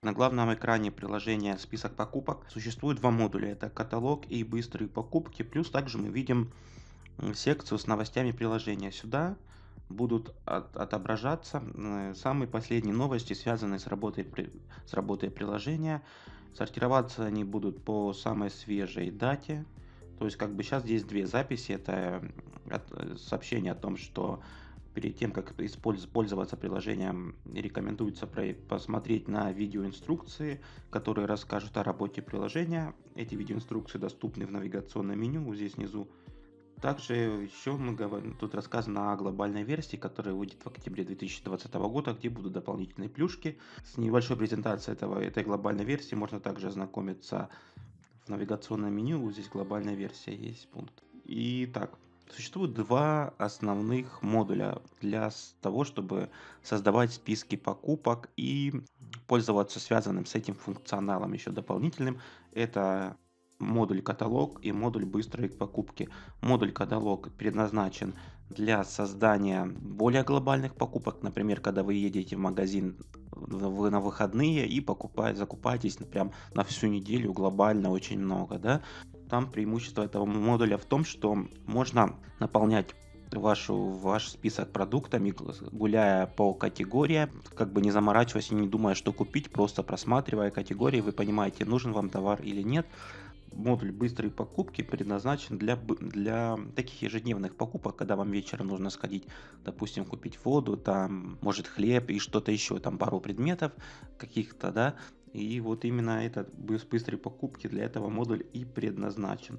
На главном экране приложения «Список покупок» существует два модуля. Это каталог и быстрые покупки. Плюс также мы видим секцию с новостями приложения. Сюда будут от, отображаться самые последние новости, связанные с работой, с работой приложения. Сортироваться они будут по самой свежей дате. То есть как бы сейчас здесь две записи. Это сообщение о том, что перед тем, как пользоваться приложением, рекомендуется посмотреть на видеоинструкции, которые расскажут о работе приложения. Эти видеоинструкции доступны в навигационном меню здесь внизу. Также еще мы говорим, тут рассказано о глобальной версии, которая выйдет в октябре 2020 года, где будут дополнительные плюшки. С небольшой презентацией этого, этой глобальной версии можно также ознакомиться в навигационном меню. Вот здесь глобальная версия есть пункт. И так, Существует два основных модуля для того, чтобы создавать списки покупок и пользоваться связанным с этим функционалом еще дополнительным. Это модуль каталог и модуль быстрой покупки. Модуль каталог предназначен для создания более глобальных покупок, например, когда вы едете в магазин вы на выходные и покупаете, закупаетесь прям на всю неделю глобально очень много, да. Там преимущество этого модуля в том, что можно наполнять вашу, ваш список продуктами, гуляя по категории, как бы не заморачиваясь и не думая, что купить, просто просматривая категории, вы понимаете, нужен вам товар или нет. Модуль быстрой покупки предназначен для, для таких ежедневных покупок, когда вам вечером нужно сходить, допустим, купить воду, там, может, хлеб и что-то еще, там, пару предметов каких-то, да, и вот именно этот быстрый покупки для этого модуль и предназначен.